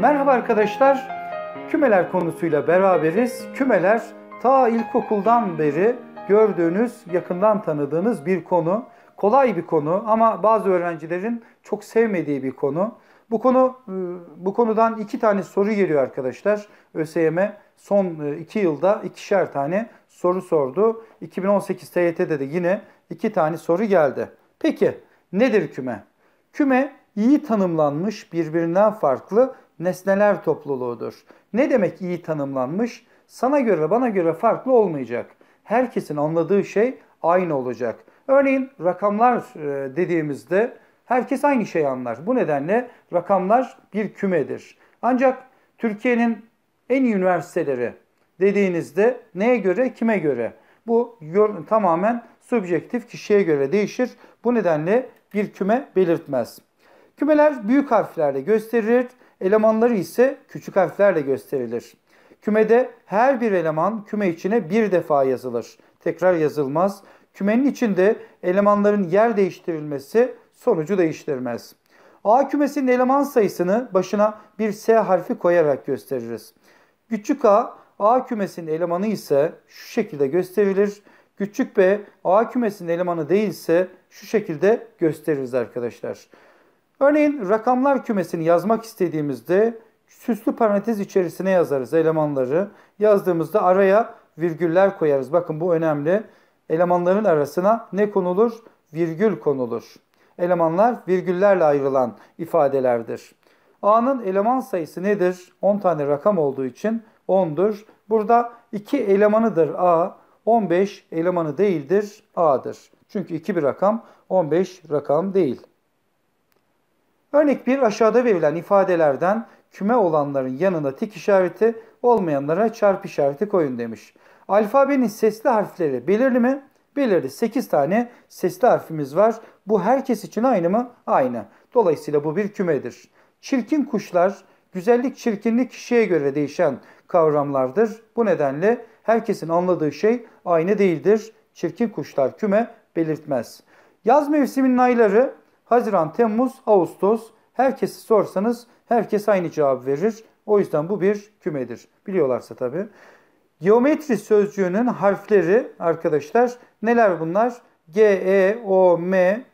Merhaba arkadaşlar. Kümeler konusuyla beraberiz. Kümeler ta ilkokuldan beri gördüğünüz, yakından tanıdığınız bir konu. Kolay bir konu ama bazı öğrencilerin çok sevmediği bir konu. Bu konu e, bu konudan iki tane soru geliyor arkadaşlar. ÖSYM son e, iki yılda ikişer tane soru sordu. 2018 TYT'de de yine iki tane soru geldi. Peki nedir küme? Küme iyi tanımlanmış birbirinden farklı nesneler topluluğudur. Ne demek iyi tanımlanmış? Sana göre bana göre farklı olmayacak. Herkesin anladığı şey aynı olacak. Örneğin rakamlar e, dediğimizde herkes aynı şeyi anlar. Bu nedenle rakamlar bir kümedir. Ancak Türkiye'nin en iyi üniversiteleri dediğinizde neye göre, kime göre? Bu tamamen subjektif kişiye göre değişir. Bu nedenle bir küme belirtmez. Kümeler büyük harflerle gösterilir Elemanları ise küçük harflerle gösterilir. Kümede her bir eleman küme içine bir defa yazılır. Tekrar yazılmaz. Kümenin içinde elemanların yer değiştirilmesi sonucu değiştirmez. A kümesinin eleman sayısını başına bir S harfi koyarak gösteririz. Küçük A, A kümesinin elemanı ise şu şekilde gösterilir. Küçük B, A kümesinin elemanı değilse şu şekilde gösteririz arkadaşlar. Örneğin rakamlar kümesini yazmak istediğimizde süslü parantez içerisine yazarız elemanları. Yazdığımızda araya virgüller koyarız. Bakın bu önemli. Elemanların arasına ne konulur? Virgül konulur. Elemanlar virgüllerle ayrılan ifadelerdir. A'nın eleman sayısı nedir? 10 tane rakam olduğu için 10'dur. Burada 2 elemanıdır A. 15 elemanı değildir A'dır. Çünkü 2 bir rakam 15 rakam değil. Örnek 1 aşağıda verilen ifadelerden küme olanların yanına tik işareti olmayanlara çarp işareti koyun demiş. Alfabenin sesli harfleri belirli mi? Belirli. 8 tane sesli harfimiz var. Bu herkes için aynı mı? Aynı. Dolayısıyla bu bir kümedir. Çirkin kuşlar, güzellik çirkinlik kişiye göre değişen kavramlardır. Bu nedenle herkesin anladığı şey aynı değildir. Çirkin kuşlar küme belirtmez. Yaz mevsiminin ayları Haziran, Temmuz, Ağustos herkesi sorsanız herkes aynı cevap verir. O yüzden bu bir kümedir. Biliyorlarsa tabii. Geometri sözcüğünün harfleri arkadaşlar neler bunlar? G, E, O, M,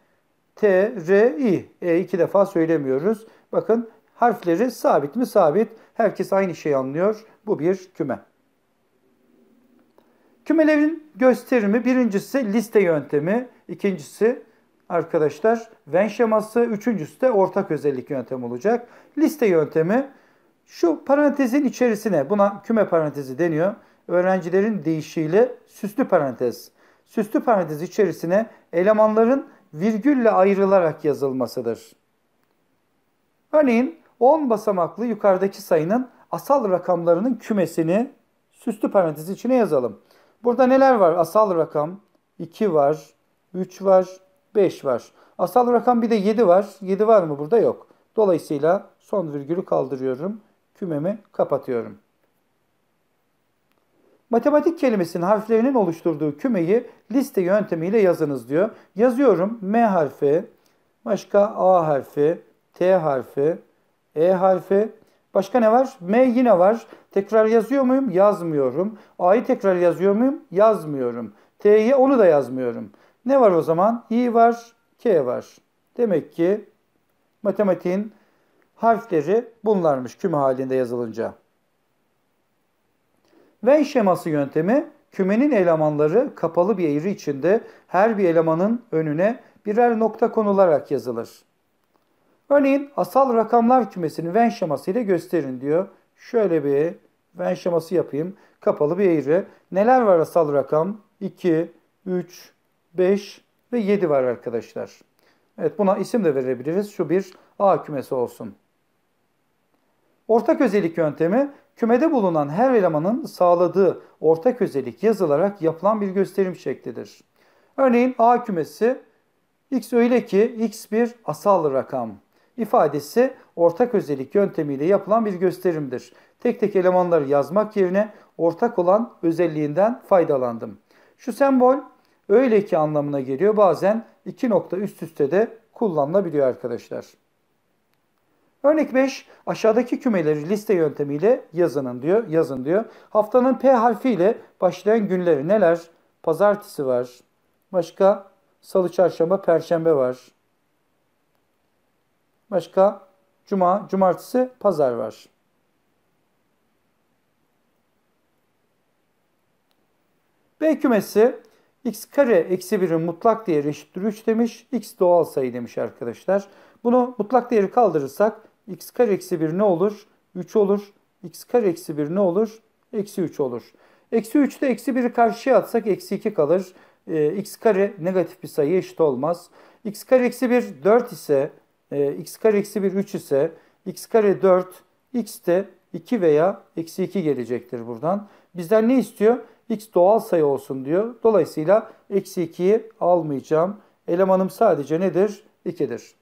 T, R, I. E iki defa söylemiyoruz. Bakın harfleri sabit mi sabit. Herkes aynı şeyi anlıyor. Bu bir küme. Kümelerin gösterimi birincisi liste yöntemi, ikincisi arkadaşlar Venn şeması, üçüncüsü de ortak özellik yöntemi olacak. Liste yöntemi şu parantezin içerisine buna küme parantezi deniyor. Öğrencilerin deyişiyle süslü parantez. Süslü parantez içerisine elemanların virgülle ayrılarak yazılmasıdır. Örneğin 10 basamaklı yukarıdaki sayının asal rakamlarının kümesini süslü parantez içine yazalım. Burada neler var? Asal rakam 2 var, 3 var, 5 var. Asal rakam bir de 7 var. 7 var mı burada? Yok. Dolayısıyla son virgülü kaldırıyorum. Kümemi kapatıyorum. Matematik kelimesinin harflerinin oluşturduğu kümeyi liste yöntemiyle yazınız diyor. Yazıyorum M harfi, başka A harfi, T harfi, E harfi. Başka ne var? M yine var. Tekrar yazıyor muyum? Yazmıyorum. A'yı tekrar yazıyor muyum? Yazmıyorum. T'yi onu da yazmıyorum. Ne var o zaman? i var, k var. Demek ki matematiğin harfleri bunlarmış küme halinde yazılınca. Venn şeması yöntemi kümenin elemanları kapalı bir eğri içinde her bir elemanın önüne birer nokta konularak yazılır. Örneğin asal rakamlar kümesini Venn şeması ile gösterin diyor. Şöyle bir Venn şeması yapayım. Kapalı bir eğri. Neler var asal rakam? 2, 3, 5 ve 7 var arkadaşlar. Evet buna isim de verebiliriz. Şu bir A kümesi olsun. Ortak özellik yöntemi kümede bulunan her elemanın sağladığı ortak özellik yazılarak yapılan bir gösterim şeklidir. Örneğin A kümesi x öyle ki x bir asal rakam ifadesi ortak özellik yöntemiyle yapılan bir gösterimdir. Tek tek elemanları yazmak yerine ortak olan özelliğinden faydalandım. Şu sembol Öyle ki anlamına geliyor. Bazen iki nokta üst üste de kullanılabiliyor arkadaşlar. Örnek 5. Aşağıdaki kümeleri liste yöntemiyle yazının diyor. Yazın diyor. Haftanın P harfiyle başlayan günleri neler? Pazartesi var. Başka salı, çarşamba, perşembe var. Başka cuma, cumartesi, pazar var. B kümesi x kare eksi 1'in mutlak değeri eşittir 3 demiş. x doğal sayı demiş arkadaşlar. Bunu mutlak değeri kaldırırsak x kare eksi 1 ne olur? 3 olur. x kare eksi 1 ne olur? Eksi 3 olur. Eksi 3'te eksi 1'i karşıya atsak eksi 2 kalır. E, x kare negatif bir sayı eşit olmaz. x kare eksi 1 4 ise e, x kare eksi 1 3 ise x kare 4 x de 2 veya eksi 2 gelecektir buradan. Bizden ne istiyor? x doğal sayı olsun diyor. Dolayısıyla eksi 2'yi almayacağım. Elemanım sadece nedir? 2'dir.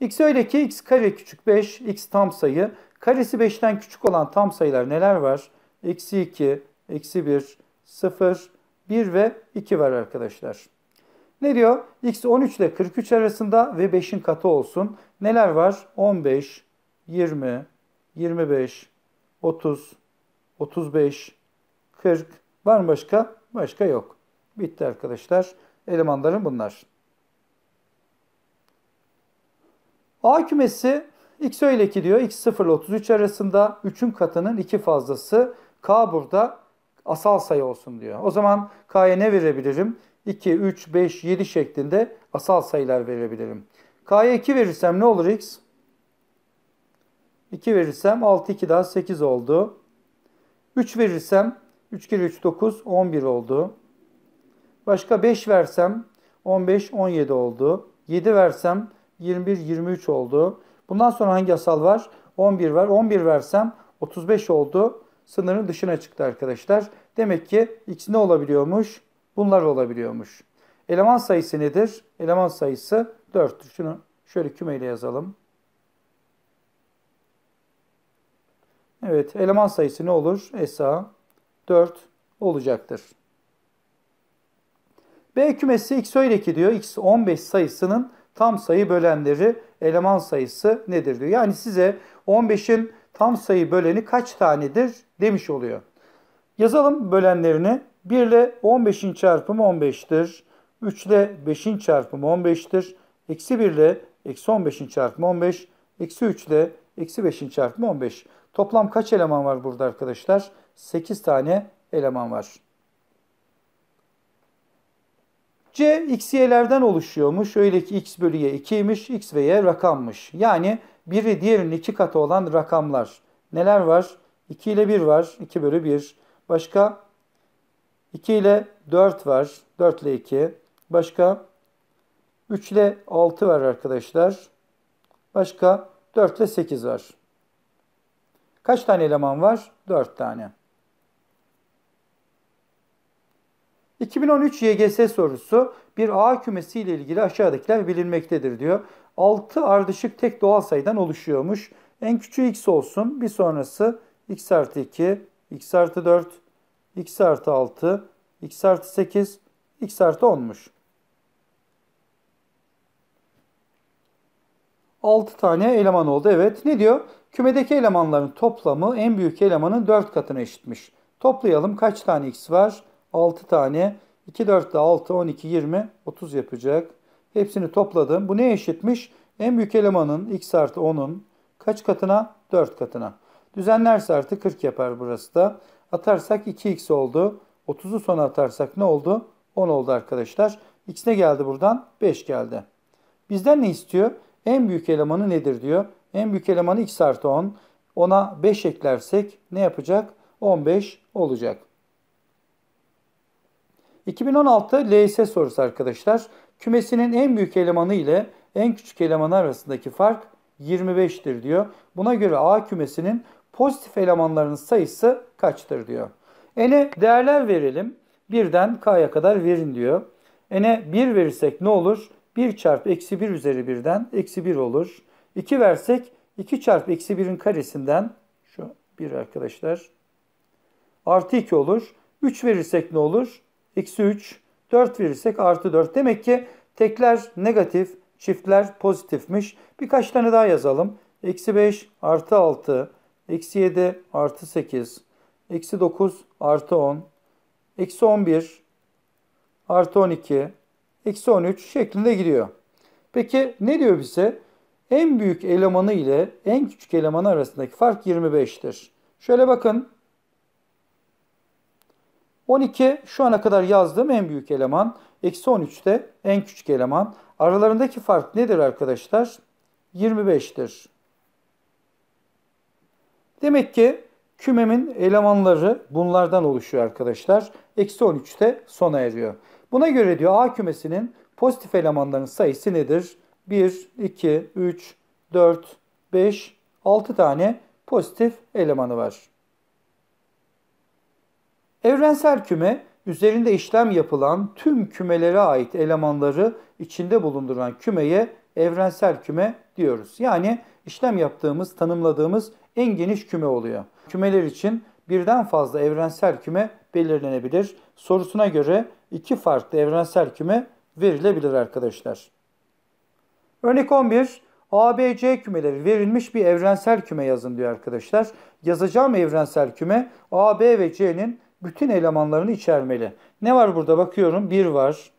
x öyle ki x kare küçük 5, x tam sayı. Karesi 5'ten küçük olan tam sayılar neler var? Eksi 2, eksi 1, 0, 1 ve 2 var arkadaşlar. Ne diyor? X 13 ile 43 arasında ve 5'in katı olsun. Neler var? 15, 20, 25, 30, 35, 40. Var mı başka? Başka yok. Bitti arkadaşlar. Elemanların bunlar. A kümesi x öyle ki diyor x 0 ile 33 arasında 3'ün katının 2 fazlası. K burada asal sayı olsun diyor. O zaman K'ya ne verebilirim? 2, 3, 5, 7 şeklinde asal sayılar verebilirim. K'ya 2 verirsem ne olur x? 2 verirsem 6, 2 daha 8 oldu. 3 verirsem 3 kere 3 9 11 oldu. Başka 5 versem 15 17 oldu. 7 versem 21 23 oldu. Bundan sonra hangi asal var? 11 var. 11 versem 35 oldu. Sınırın dışına çıktı arkadaşlar. Demek ki x ne olabiliyormuş? Bunlar olabiliyormuş. Eleman sayısı nedir? Eleman sayısı 4'tür. Şunu şöyle kümeyle yazalım. Evet eleman sayısı ne olur? Esa 4 olacaktır. B kümesi x öyle ki diyor x 15 sayısının tam sayı bölenleri eleman sayısı nedir diyor. Yani size 15'in tam sayı böleni kaç tanedir demiş oluyor. Yazalım bölenlerini. 1 ile 15'in çarpımı 15'tir. 3 ile 5'in çarpımı 15'tir. Eksi 1 ile eksi 15'in çarpımı 15. Eksi 3 ile eksi 5'in çarpımı 15. Toplam kaç eleman var burada arkadaşlar? 8 tane eleman var. C x y'lerden oluşuyormuş. Öyle ki x bölü y 2'ymiş, x ve y rakammış. Yani biri diğerinin iki katı olan rakamlar. Neler var? 2 ile 1 var. 2 bölü 1. Başka 2 ile 4 var. 4 ile 2. Başka 3 ile 6 var arkadaşlar. Başka 4 ile 8 var. Kaç tane eleman var? 4 tane. 2013 YGS sorusu bir A kümesi ile ilgili aşağıdakiler bilinmektedir diyor. 6 ardışık tek doğal sayıdan oluşuyormuş. En küçüğü x olsun. Bir sonrası x artı 2, x artı 4, x artı 6, x artı 8, x artı 10'muş. 6 tane eleman oldu. Evet ne diyor? Kümedeki elemanların toplamı en büyük elemanın 4 katına eşitmiş. Toplayalım kaç tane x var? 6 tane. 2, 4 daha 6, 12, 20, 30 yapacak. Hepsini topladım. Bu ne eşitmiş? En büyük elemanın x artı 10'un kaç katına? 4 katına. Düzenlerse artı 40 yapar burası da. Atarsak 2x oldu. 30'u sona atarsak ne oldu? 10 oldu arkadaşlar. X ne geldi buradan? 5 geldi. Bizden ne istiyor? En büyük elemanı nedir diyor. En büyük elemanı x artı 10. Ona 5 eklersek ne yapacak? 15 olacak. 2016 LS sorusu arkadaşlar. Kümesinin en büyük elemanı ile en küçük elemanı arasındaki fark 25'tir diyor. Buna göre A kümesinin pozitif elemanların sayısı kaçtır diyor. N'e değerler verelim. Birden K'ya kadar verin diyor. N'e 1 verirsek ne olur? 1 çarpı eksi 1 üzeri birden eksi 1 olur. 2 versek 2 çarpı eksi 1'in karesinden şu 1 arkadaşlar artı 2 olur. 3 verirsek ne olur? Eksi 3. 4 verirsek artı 4. Demek ki tekler negatif, çiftler pozitifmiş. Birkaç tane daha yazalım. Eksi 5 artı 6, eksi 7 artı 8, eksi 9 artı 10, eksi 11 artı 12, eksi 13 şeklinde gidiyor. Peki ne diyor bize? En büyük elemanı ile en küçük elemanı arasındaki fark 25'tir. Şöyle bakın. 12 şu ana kadar yazdığım en büyük eleman. Eksi 13 de en küçük eleman. Aralarındaki fark nedir arkadaşlar? 25'tir. Demek ki kümemin elemanları bunlardan oluşuyor arkadaşlar. Eksi 13 de sona eriyor. Buna göre diyor A kümesinin pozitif elemanların sayısı nedir? 1, 2, 3, 4, 5, 6 tane pozitif elemanı var. Evrensel küme üzerinde işlem yapılan tüm kümelere ait elemanları içinde bulunduran kümeye evrensel küme diyoruz. Yani işlem yaptığımız, tanımladığımız en geniş küme oluyor. Kümeler için birden fazla evrensel küme belirlenebilir. Sorusuna göre iki farklı evrensel küme verilebilir arkadaşlar. Örnek 11. ABC kümeleri verilmiş bir evrensel küme yazın diyor arkadaşlar. Yazacağım evrensel küme A, B ve C'nin bütün elemanlarını içermeli. Ne var burada bakıyorum? 1 var,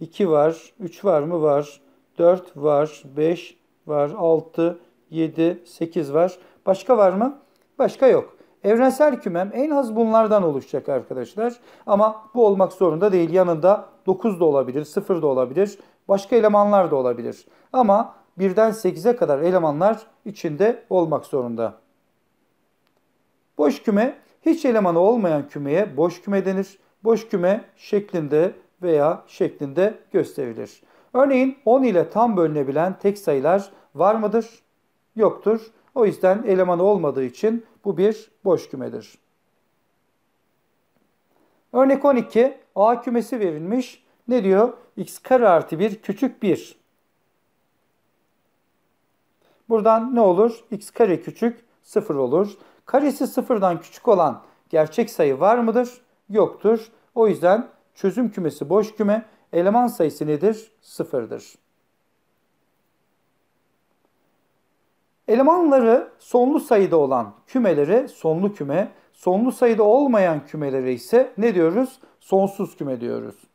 2 var, 3 var mı? Var. 4 var, 5 var, 6, 7, 8 var. Başka var mı? Başka yok. Evrensel kümem en az bunlardan oluşacak arkadaşlar. Ama bu olmak zorunda değil. Yanında 9 da olabilir, 0 da olabilir, Başka elemanlar da olabilir. Ama birden 8'e kadar elemanlar içinde olmak zorunda. Boş küme hiç elemanı olmayan kümeye boş küme denir. Boş küme şeklinde veya şeklinde gösterilir. Örneğin 10 ile tam bölünebilen tek sayılar var mıdır? Yoktur. O yüzden elemanı olmadığı için bu bir boş kümedir. Örnek 12. A kümesi verilmiş. Ne diyor? x kare artı 1 küçük 1. Buradan ne olur? x kare küçük 0 olur. Karesi 0'dan küçük olan gerçek sayı var mıdır? Yoktur. O yüzden çözüm kümesi boş küme. Eleman sayısı nedir? 0'dır. Elemanları sonlu sayıda olan kümeleri sonlu küme, sonlu sayıda olmayan kümeleri ise ne diyoruz? Sonsuz küme diyoruz.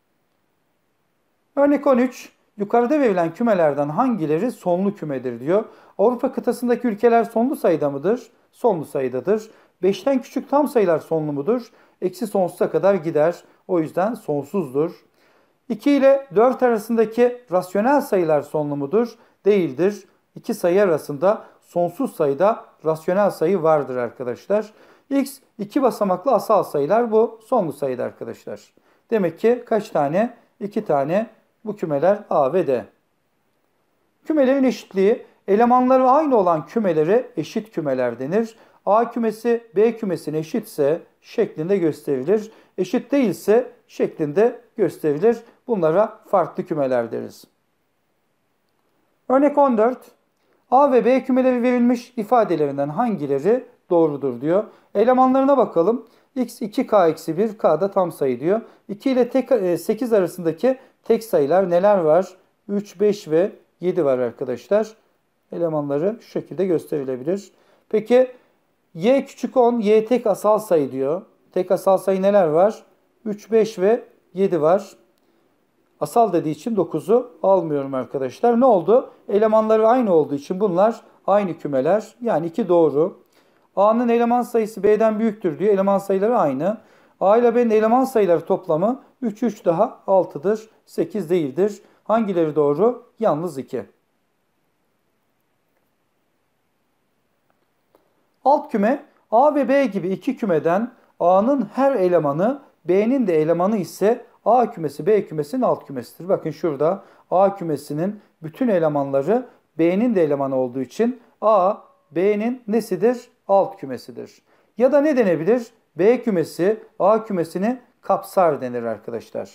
Örnek 13. Yukarıda verilen kümelerden hangileri sonlu kümedir diyor. Avrupa kıtasındaki ülkeler sonlu sayıda mıdır? Sonlu sayıdadır. 5'ten küçük tam sayılar sonlu mudur? Eksi sonsuza kadar gider. O yüzden sonsuzdur. 2 ile 4 arasındaki rasyonel sayılar sonlu mudur? Değildir. İki sayı arasında sonsuz sayıda rasyonel sayı vardır arkadaşlar. X iki basamaklı asal sayılar bu sonlu sayıdır arkadaşlar. Demek ki kaç tane? 2 tane bu kümeler A ve D. Kümelerin eşitliği elemanları aynı olan kümelere eşit kümeler denir. A kümesi B kümesine eşitse şeklinde gösterilir. Eşit değilse şeklinde gösterilir. Bunlara farklı kümeler deriz. Örnek 14. A ve B kümeleri verilmiş ifadelerinden hangileri doğrudur diyor. Elemanlarına bakalım. X 2K eksi 1, K da tam sayı diyor. 2 ile 8 e, arasındaki Tek sayılar neler var? 3, 5 ve 7 var arkadaşlar. Elemanları şu şekilde gösterilebilir. Peki y küçük 10, y tek asal sayı diyor. Tek asal sayı neler var? 3, 5 ve 7 var. Asal dediği için 9'u almıyorum arkadaşlar. Ne oldu? Elemanları aynı olduğu için bunlar aynı kümeler. Yani 2 doğru. A'nın eleman sayısı B'den büyüktür diyor. Eleman sayıları aynı. A ile B'nin eleman sayıları toplamı 3, 3 daha 6'dır. 8 değildir. Hangileri doğru? Yalnız 2. Alt küme A ve B gibi iki kümeden A'nın her elemanı B'nin de elemanı ise A kümesi B kümesinin alt kümesidir. Bakın şurada A kümesinin bütün elemanları B'nin de elemanı olduğu için A B'nin nesidir? Alt kümesidir. Ya da ne denebilir? B kümesi A kümesini kapsar denir arkadaşlar.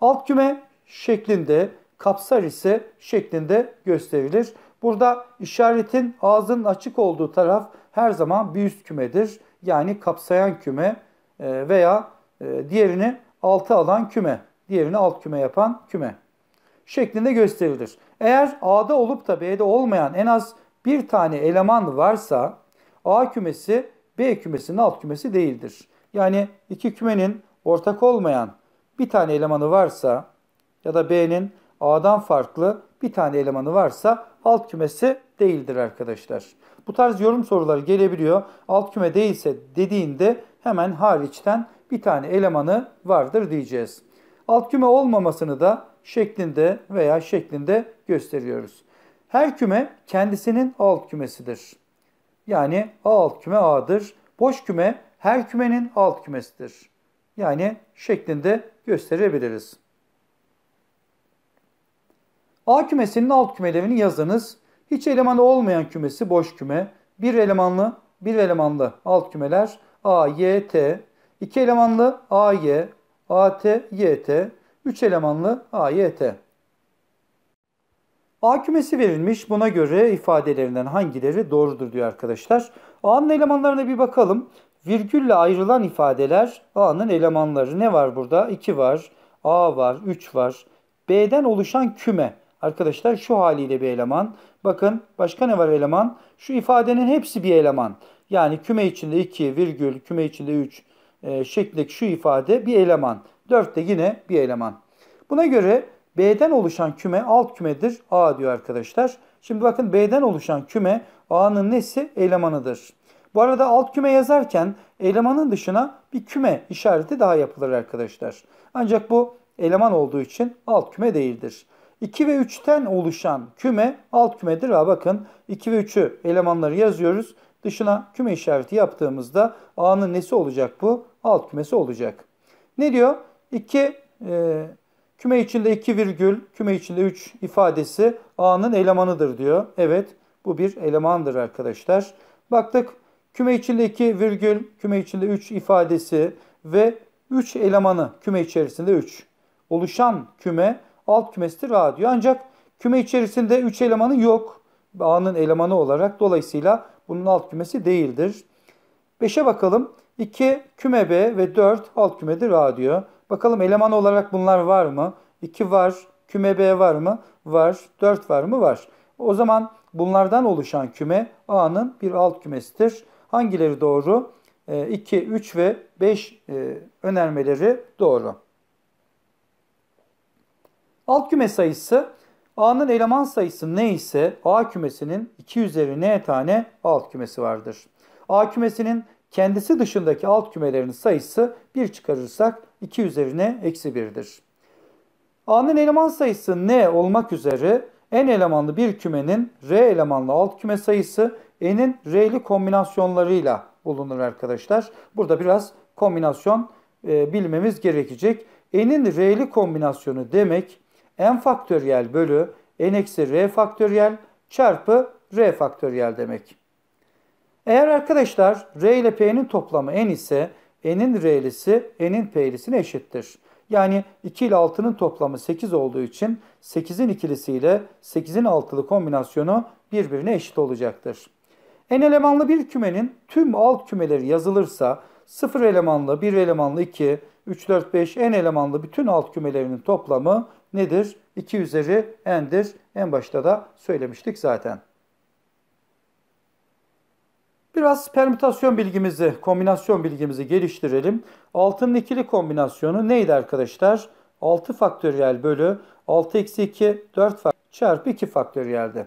Alt küme şeklinde, kapsar ise şeklinde gösterilir. Burada işaretin ağzının açık olduğu taraf her zaman bir üst kümedir. Yani kapsayan küme e, veya e, diğerini altı alan küme, diğerini alt küme yapan küme şeklinde gösterilir. Eğer A'da olup da B'de olmayan en az bir tane eleman varsa A kümesi B kümesinin alt kümesi değildir. Yani iki kümenin ortak olmayan bir tane elemanı varsa ya da B'nin A'dan farklı bir tane elemanı varsa alt kümesi değildir arkadaşlar. Bu tarz yorum soruları gelebiliyor. Alt küme değilse dediğinde hemen hariçten bir tane elemanı vardır diyeceğiz. Alt küme olmamasını da şeklinde veya şeklinde gösteriyoruz. Her küme kendisinin alt kümesidir. Yani A alt küme A'dır. Boş küme her kümenin alt kümesidir. Yani şeklinde gösterebiliriz. A kümesinin alt kümelerini yazınız. Hiç elemanı olmayan kümesi boş küme. Bir elemanlı, bir elemanlı alt kümeler A, Y, T. İki elemanlı A, Y, A, T, Y, T. Üç elemanlı A, Y, T. A kümesi verilmiş. Buna göre ifadelerinden hangileri doğrudur diyor arkadaşlar. A'nın elemanlarına bir bakalım. Virgülle ayrılan ifadeler A'nın elemanları. Ne var burada? 2 var, A var, 3 var. B'den oluşan küme. Arkadaşlar şu haliyle bir eleman. Bakın başka ne var eleman? Şu ifadenin hepsi bir eleman. Yani küme içinde 2 virgül küme içinde 3 e, şeklindeki şu ifade bir eleman. 4 de yine bir eleman. Buna göre B'den oluşan küme alt kümedir. A diyor arkadaşlar. Şimdi bakın B'den oluşan küme A'nın nesi? Elemanıdır. Bu arada alt küme yazarken elemanın dışına bir küme işareti daha yapılır arkadaşlar. Ancak bu eleman olduğu için alt küme değildir. 2 ve 3'ten oluşan küme alt kümedir ve bakın 2 ve 3'ü elemanları yazıyoruz. Dışına küme işareti yaptığımızda A'nın nesi olacak bu? Alt kümesi olacak. Ne diyor? 2 e, Küme içinde 2 virgül, küme içinde 3 ifadesi A'nın elemanıdır diyor. Evet bu bir elemandır arkadaşlar. Baktık küme içinde 2 virgül, küme içinde 3 ifadesi ve 3 elemanı küme içerisinde 3. Oluşan küme alt kümesidir A diyor. Ancak küme içerisinde 3 elemanı yok. A'nın elemanı olarak dolayısıyla bunun alt kümesi değildir. 5'e bakalım. 2 küme B ve 4 alt kümedir A diyor. Bakalım eleman olarak bunlar var mı? 2 var. Küme B var mı? Var. 4 var mı? Var. O zaman bunlardan oluşan küme A'nın bir alt kümesidir. Hangileri doğru? 2, ee, 3 ve 5 e, önermeleri doğru. Alt küme sayısı A'nın eleman sayısı ne ise A kümesinin 2 üzeri n tane alt kümesi vardır. A kümesinin kendisi dışındaki alt kümelerin sayısı 1 çıkarırsak 2 üzerine eksi 1'dir. A'nın eleman sayısı n olmak üzere n elemanlı bir kümenin r elemanlı alt küme sayısı n'in r'li kombinasyonlarıyla bulunur arkadaşlar. Burada biraz kombinasyon e, bilmemiz gerekecek. n'in r'li kombinasyonu demek n faktöriyel bölü n eksi r faktöriyel çarpı r faktöriyel demek. Eğer arkadaşlar r ile p'nin toplamı n ise n'in r'lisi n'in p'lisine eşittir. Yani 2 ile 6'nın toplamı 8 olduğu için 8'in ikilisiyle 8'in altılı kombinasyonu birbirine eşit olacaktır. N elemanlı bir kümenin tüm alt kümeleri yazılırsa 0 elemanlı, 1 elemanlı 2, 3, 4, 5 N elemanlı bütün alt kümelerinin toplamı nedir? 2 üzeri n'dir. En başta da söylemiştik zaten. Biraz permütasyon bilgimizi, kombinasyon bilgimizi geliştirelim. Altın ikili kombinasyonu neydi arkadaşlar? 6 faktöriyel bölü 6 eksi 2 4 çarpı 2 faktöriyeldi.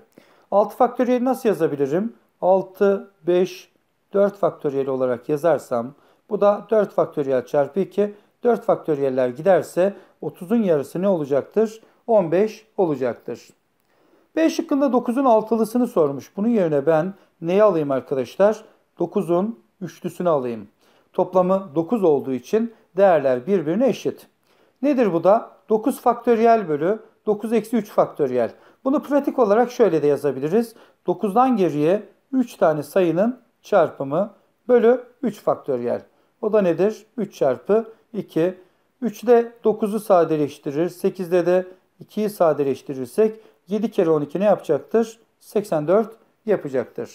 6 faktöriyeli nasıl yazabilirim? 6, 5, 4 faktöriyel olarak yazarsam bu da 4 faktöriyel çarpı 2 4 faktöriyeller giderse 30'un yarısı ne olacaktır? 15 olacaktır. B şıkkında 9'un altılısını sormuş. Bunun yerine ben neyi alayım arkadaşlar? 9'un üçlüsünü alayım. Toplamı 9 olduğu için değerler birbirine eşit. Nedir bu da? 9 faktöriyel bölü 9 eksi 3 faktöriyel. Bunu pratik olarak şöyle de yazabiliriz. 9'dan geriye 3 tane sayının çarpımı bölü 3 faktöriyel. O da nedir? 3 çarpı 2. 3'de 9'u sadeleştirir. 8'de de 2'yi sadeleştirirsek 7 kere 12 ne yapacaktır? 84 yapacaktır.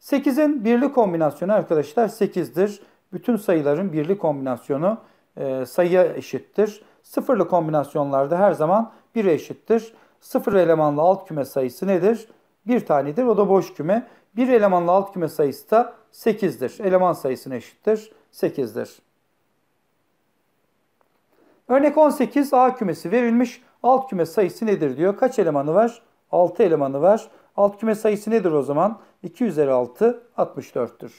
8'in birli kombinasyonu arkadaşlar 8'dir. Bütün sayıların birli kombinasyonu e, sayıya eşittir. Sıfırlı kombinasyonlarda her zaman 1'e eşittir. Sıfır elemanlı alt küme sayısı nedir? Bir tanedir. O da boş küme. Bir elemanlı alt küme sayısı da 8'dir. Eleman sayısına eşittir. 8'dir. Örnek 18 A kümesi verilmiş. Alt küme sayısı nedir diyor. Kaç elemanı var? 6 elemanı var. Alt küme sayısı nedir o zaman? 2 üzeri 6 64'tür.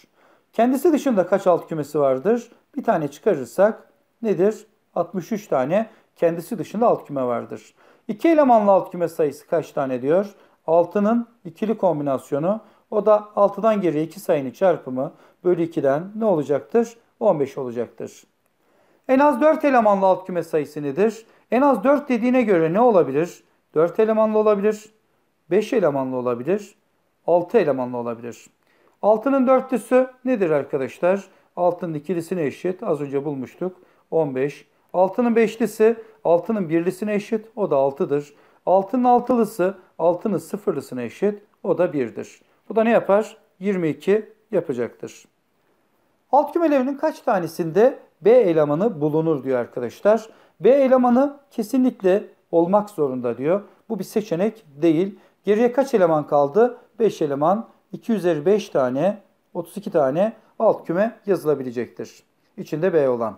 Kendisi dışında kaç alt kümesi vardır? Bir tane çıkarırsak nedir? 63 tane kendisi dışında alt küme vardır. İki elemanlı alt küme sayısı kaç tane diyor? 6'nın ikili kombinasyonu o da 6'dan geriye 2 sayının çarpımı bölü 2'den ne olacaktır? 15 olacaktır. En az 4 elemanlı alt küme sayısı nedir? En az 4 dediğine göre ne olabilir? 4 elemanlı olabilir, 5 elemanlı olabilir, 6 elemanlı olabilir. 6'nın dörtlüsü nedir arkadaşlar? 6'nın ikilisine eşit. Az önce bulmuştuk. 15. 6'nın beşlisi 6'nın birlisine eşit. O da 6'dır. 6'nın altılısı 6'nın sıfırlısına eşit. O da 1'dir. Bu da ne yapar? 22 yapacaktır. Alt kümelerinin kaç tanesinde B elemanı bulunur diyor arkadaşlar. B elemanı kesinlikle olmak zorunda diyor. Bu bir seçenek değil. Geriye kaç eleman kaldı? 5 eleman. 2 tane, 32 tane alt küme yazılabilecektir. İçinde B olan.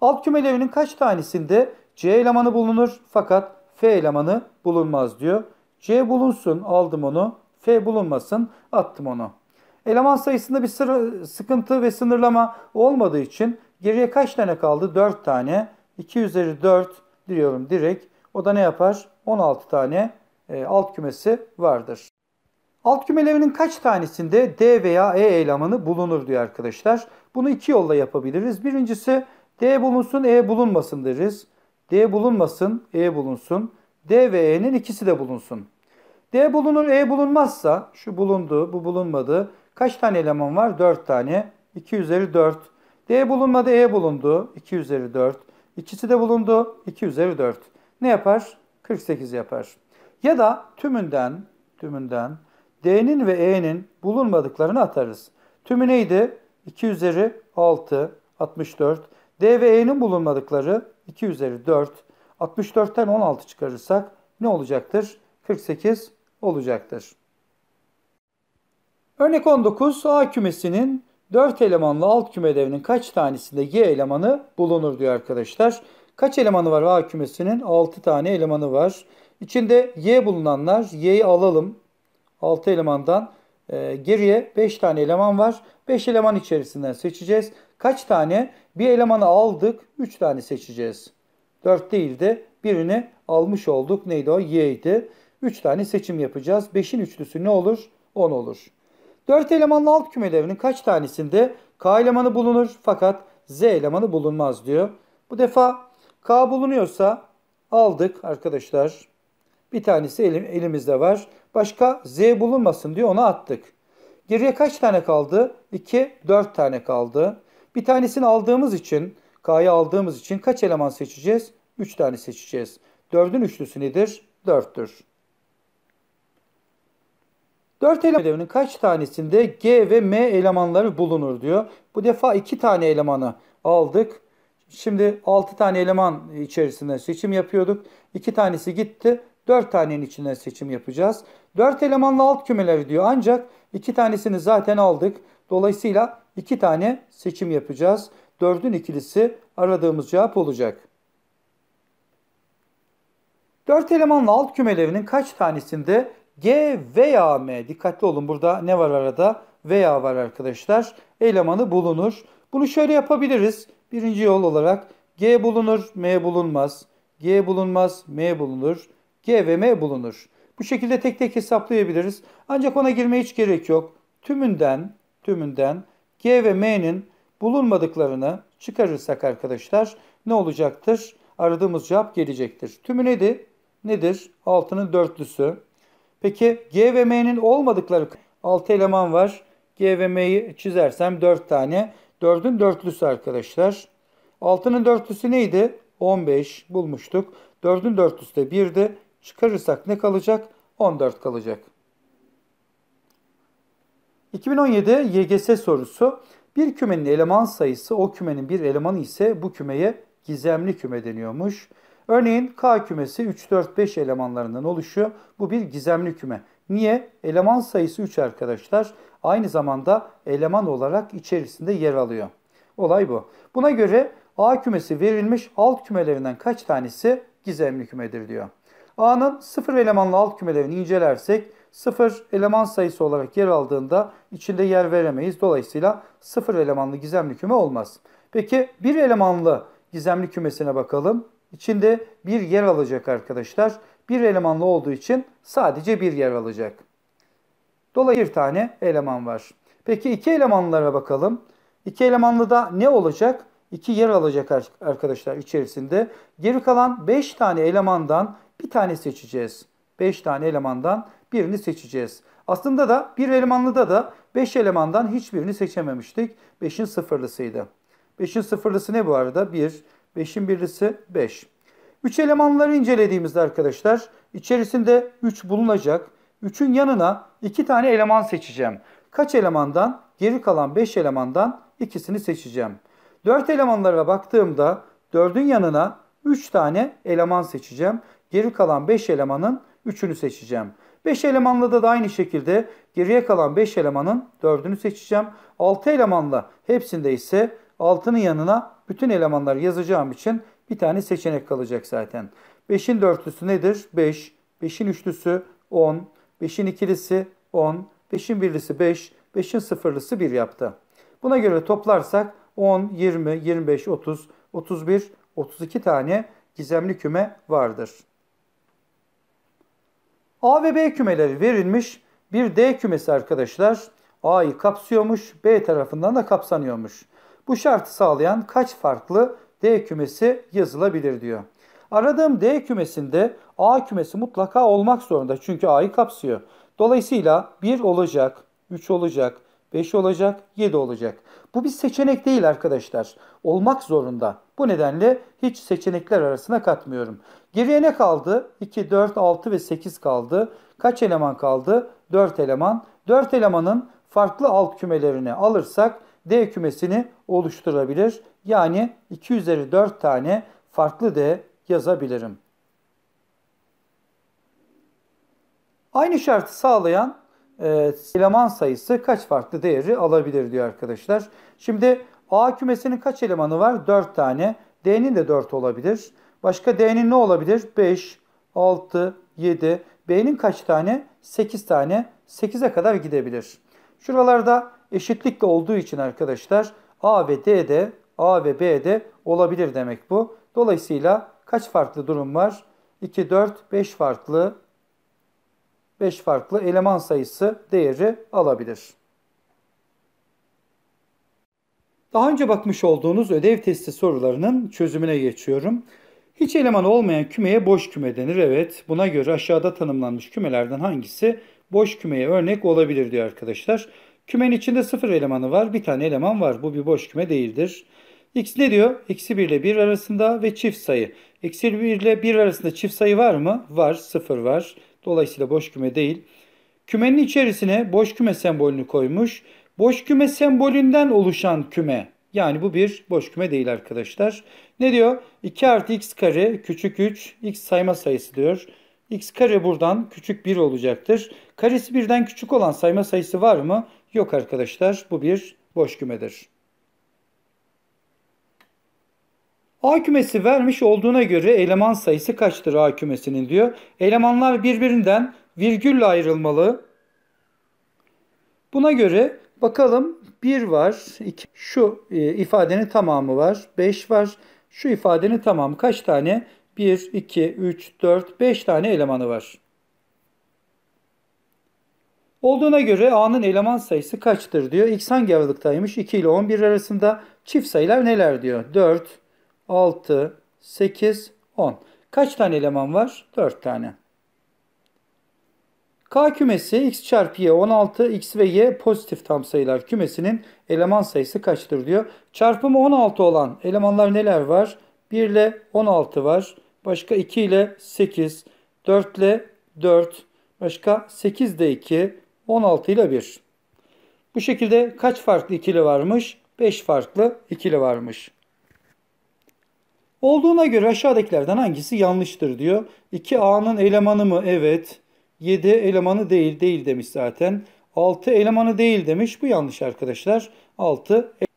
Alt kümelerinin kaç tanesinde C elemanı bulunur fakat F elemanı bulunmaz diyor. C bulunsun aldım onu. F bulunmasın attım onu. Eleman sayısında bir sıra, sıkıntı ve sınırlama olmadığı için geriye kaç tane kaldı? 4 tane. 2 üzeri 4 diyorum direkt. O da ne yapar? 16 tane e, alt kümesi vardır. Alt kümelerinin kaç tanesinde D veya E elemanı bulunur diyor arkadaşlar. Bunu iki yolla yapabiliriz. Birincisi D bulunsun E bulunmasın deriz. D bulunmasın E bulunsun. D ve E'nin ikisi de bulunsun. D bulunur E bulunmazsa şu bulundu bu bulunmadı. Kaç tane eleman var? 4 tane. 2 üzeri 4. D bulunmadı E bulundu. 2 üzeri 4. İkisi de bulundu. 2 üzeri 4. Ne yapar? 48 yapar. Ya da tümünden, tümünden D'nin ve E'nin bulunmadıklarını atarız. Tümü neydi? 2 üzeri 6, 64. D ve E'nin bulunmadıkları 2 üzeri 4. 64'ten 16 çıkarırsak ne olacaktır? 48 olacaktır. Örnek 19 A kümesinin 4 elemanlı alt küme ödevinin kaç tanesinde Y elemanı bulunur diyor arkadaşlar. Kaç elemanı var A kümesinin? 6 tane elemanı var. İçinde y bulunanlar y'yi alalım 6 elemandan. E, geriye 5 tane eleman var. 5 eleman içerisinden seçeceğiz. Kaç tane? Bir elemanı aldık 3 tane seçeceğiz. 4 değil de birini almış olduk. Neydi o? Y'ydi. 3 tane seçim yapacağız. 5'in üçlüsü ne olur? 10 olur. 4 elemanlı alt kümelerinin kaç tanesinde K elemanı bulunur fakat Z elemanı bulunmaz diyor. Bu defa K bulunuyorsa aldık arkadaşlar. Bir tanesi elim, elimizde var. Başka Z bulunmasın diye onu attık. Geriye kaç tane kaldı? 2, 4 tane kaldı. Bir tanesini aldığımız için, K'yı aldığımız için kaç eleman seçeceğiz? 3 tane seçeceğiz. 4'ün üçlüsü nedir? 4'tür. 4 eleman kaç tanesinde G ve M elemanları bulunur diyor. Bu defa 2 tane elemanı aldık. Şimdi 6 tane eleman içerisinde seçim yapıyorduk. 2 tanesi gitti. 4 tanenin içinden seçim yapacağız. 4 elemanlı alt kümeleri diyor ancak 2 tanesini zaten aldık. Dolayısıyla 2 tane seçim yapacağız. 4'ün ikilisi aradığımız cevap olacak. 4 elemanlı alt kümelerinin kaç tanesinde G veya M dikkatli olun burada ne var arada veya var arkadaşlar elemanı bulunur. Bunu şöyle yapabiliriz. Birinci yol olarak G bulunur, M bulunmaz. G bulunmaz, M bulunur. GVM bulunur. Bu şekilde tek tek hesaplayabiliriz. Ancak ona girmeye hiç gerek yok. Tümünden, tümünden GVM'nin bulunmadıklarını çıkarırsak arkadaşlar ne olacaktır? Aradığımız cevap gelecektir. Tümü nedir? Nedir? 6'nın dörtlüsü. Peki GVM'nin olmadıkları 6 eleman var. G çizersem 4 tane. 4'ün dörtlüsü arkadaşlar. 6'nın dörtlüsü neydi? 15 bulmuştuk. 4'ün dörtlüsü de 1'di. Çıkarırsak ne kalacak? 14 kalacak. 2017 YGS sorusu. Bir kümenin eleman sayısı o kümenin bir elemanı ise bu kümeye gizemli küme deniyormuş. Örneğin K kümesi 3, 4, 5 elemanlarından oluşuyor. Bu bir gizemli küme. Niye? Eleman sayısı 3 arkadaşlar. Aynı zamanda eleman olarak içerisinde yer alıyor. Olay bu. Buna göre A kümesi verilmiş alt kümelerinden kaç tanesi gizemli kümedir diyor. A'nın sıfır elemanlı alt kümelerini incelersek sıfır eleman sayısı olarak yer aldığında içinde yer veremeyiz. Dolayısıyla sıfır elemanlı gizemli küme olmaz. Peki bir elemanlı gizemli kümesine bakalım. İçinde bir yer alacak arkadaşlar. Bir elemanlı olduğu için sadece bir yer alacak. Dolayısıyla bir tane eleman var. Peki iki elemanlara bakalım. İki elemanlı da ne olacak? 2 yer alacak arkadaşlar içerisinde. Geri kalan 5 tane elemandan bir tane seçeceğiz. 5 tane elemandan birini seçeceğiz. Aslında da bir elemanlıda da 5 elemandan hiçbirini seçememiştik. 5'in sıfırlısıydı. 5'in sıfırlısı ne bu arada? 1. 5'in birlisi 5. 3 elemanları incelediğimizde arkadaşlar içerisinde 3 bulunacak. 3'ün yanına 2 tane eleman seçeceğim. Kaç elemandan? Geri kalan 5 elemandan ikisini seçeceğim. 4 elemanlara baktığımda 4'ün yanına 3 tane eleman seçeceğim. Geri kalan 5 elemanın 3'ünü seçeceğim. 5 elemanla da, da aynı şekilde geriye kalan 5 elemanın 4'ünü seçeceğim. 6 elemanla hepsinde ise 6'nın yanına bütün elemanlar yazacağım için bir tane seçenek kalacak zaten. 5'in dörtlüsü nedir? 5. 5'in üçlüsü 10. 5'in ikilisi 10. 5'in birlisi 5. 5'in sıfırlısı 1 yaptı. Buna göre toplarsak 10, 20, 25, 30, 31, 32 tane gizemli küme vardır. A ve B kümeleri verilmiş. Bir D kümesi arkadaşlar A'yı kapsıyormuş, B tarafından da kapsanıyormuş. Bu şartı sağlayan kaç farklı D kümesi yazılabilir diyor. Aradığım D kümesinde A kümesi mutlaka olmak zorunda çünkü A'yı kapsıyor. Dolayısıyla 1 olacak, 3 olacak, 5 olacak, 7 olacak. Bu bir seçenek değil arkadaşlar. Olmak zorunda. Bu nedenle hiç seçenekler arasına katmıyorum. Geriye ne kaldı? 2, 4, 6 ve 8 kaldı. Kaç eleman kaldı? 4 eleman. 4 elemanın farklı alt kümelerini alırsak D kümesini oluşturabilir. Yani 2 üzeri 4 tane farklı D yazabilirim. Aynı şartı sağlayan e, eleman sayısı kaç farklı değeri alabilir diyor arkadaşlar. Şimdi A kümesinin kaç elemanı var? 4 tane. D'nin de 4 olabilir. Başka D'nin ne olabilir? 5, 6, 7. B'nin kaç tane? 8 tane. 8'e kadar gidebilir. Şuralarda eşitlik de olduğu için arkadaşlar A ve D'de, A ve B'de olabilir demek bu. Dolayısıyla kaç farklı durum var? 2, 4, 5 farklı 5 farklı eleman sayısı değeri alabilir. Daha önce bakmış olduğunuz ödev testi sorularının çözümüne geçiyorum. Hiç eleman olmayan kümeye boş küme denir. Evet buna göre aşağıda tanımlanmış kümelerden hangisi boş kümeye örnek olabilir diyor arkadaşlar. Kümenin içinde sıfır elemanı var. Bir tane eleman var. Bu bir boş küme değildir. X ne diyor? Eksi 1 ile 1 arasında ve çift sayı. Eksi 1 ile 1 arasında çift sayı var mı? Var. Sıfır var. Dolayısıyla boş küme değil. Kümenin içerisine boş küme sembolünü koymuş. Boş küme sembolünden oluşan küme yani bu bir boş küme değil arkadaşlar. Ne diyor? 2 artı x kare küçük 3 x sayma sayısı diyor. x kare buradan küçük 1 olacaktır. Karesi birden küçük olan sayma sayısı var mı? Yok arkadaşlar. Bu bir boş kümedir. A kümesi vermiş olduğuna göre eleman sayısı kaçtır A kümesinin diyor. Elemanlar birbirinden virgülle ayrılmalı. Buna göre Bakalım 1 var, 2, şu e, ifadenin tamamı var, 5 var, şu ifadenin tamamı kaç tane? 1, 2, 3, 4, 5 tane elemanı var. Olduğuna göre A'nın eleman sayısı kaçtır diyor. X hangi aralıktaymış? 2 ile 11 arasında çift sayılar neler diyor. 4, 6, 8, 10. Kaç tane eleman var? 4 tane. K kümesi x çarpı y 16, x ve y pozitif tam sayılar kümesinin eleman sayısı kaçtır diyor. Çarpımı 16 olan elemanlar neler var? 1 ile 16 var. Başka 2 ile 8, 4 ile 4, başka 8 de 2, 16 ile 1. Bu şekilde kaç farklı ikili varmış? 5 farklı ikili varmış. Olduğuna göre aşağıdakilerden hangisi yanlıştır diyor. 2A'nın elemanı mı? Evet. 7 elemanı değil değil demiş zaten. 6 elemanı değil demiş. Bu yanlış arkadaşlar. 6 e-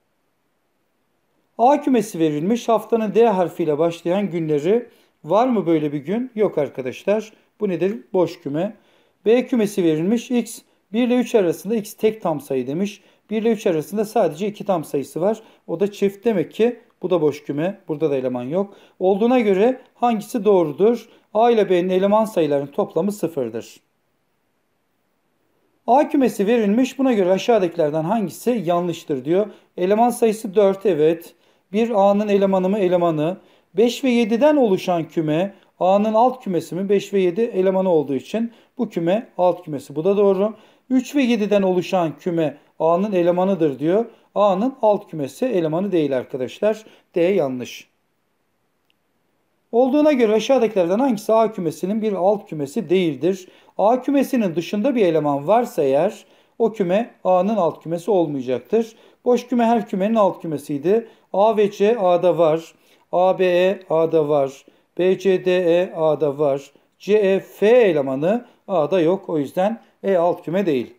A kümesi verilmiş. Haftanın D harfiyle başlayan günleri var mı böyle bir gün? Yok arkadaşlar. Bu nedir? Boş küme. B kümesi verilmiş. X 1 ile 3 arasında X tek tam sayı demiş. 1 ile 3 arasında sadece 2 tam sayısı var. O da çift demek ki bu da boş küme. Burada da eleman yok. Olduğuna göre hangisi doğrudur? A ile B'nin eleman sayılarının toplamı sıfırdır. A kümesi verilmiş. Buna göre aşağıdakilerden hangisi yanlıştır diyor. Eleman sayısı 4 evet. 1 A'nın elemanı mı elemanı. 5 ve 7'den oluşan küme A'nın alt kümesi mi 5 ve 7 elemanı olduğu için bu küme alt kümesi. Bu da doğru. 3 ve 7'den oluşan küme A'nın elemanıdır diyor. A'nın alt kümesi elemanı değil arkadaşlar. D yanlış. Olduğuna göre aşağıdakilerden hangisi A kümesinin bir alt kümesi değildir? A kümesinin dışında bir eleman varsa eğer o küme A'nın alt kümesi olmayacaktır. Boş küme her kümenin alt kümesiydi. A ve C A'da var. ABE A'da var. BCDE A'da var. CEF elemanı A'da yok. O yüzden E alt küme değil.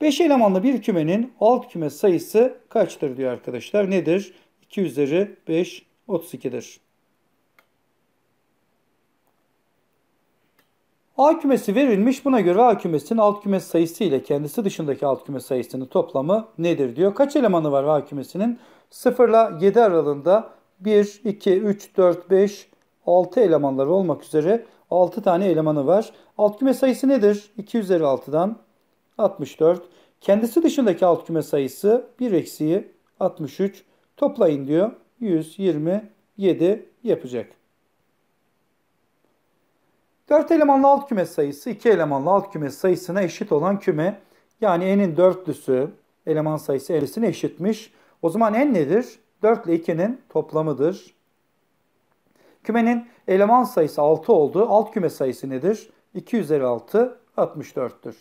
5 elemanlı bir kümenin alt küme sayısı kaçtır diyor arkadaşlar. Nedir? 2 üzeri 5 32'dir. A kümesi verilmiş. Buna göre A kümesinin alt küme sayısı ile kendisi dışındaki alt küme sayısının toplamı nedir diyor. Kaç elemanı var A kümesinin? 0 ile 7 aralığında 1, 2, 3, 4, 5, 6 elemanları olmak üzere 6 tane elemanı var. Alt küme sayısı nedir? 2 üzeri 6'dan 64. Kendisi dışındaki alt küme sayısı 1 eksiği 63. Toplayın diyor. 127 yapacak. 4 elemanlı alt küme sayısı 2 elemanlı alt küme sayısına eşit olan küme yani n'in dörtlüsü eleman sayısı elisine eşitmiş. O zaman n nedir? 4 ile 2'nin toplamıdır. Kümenin eleman sayısı 6 oldu. Alt küme sayısı nedir? 256, 64'tür.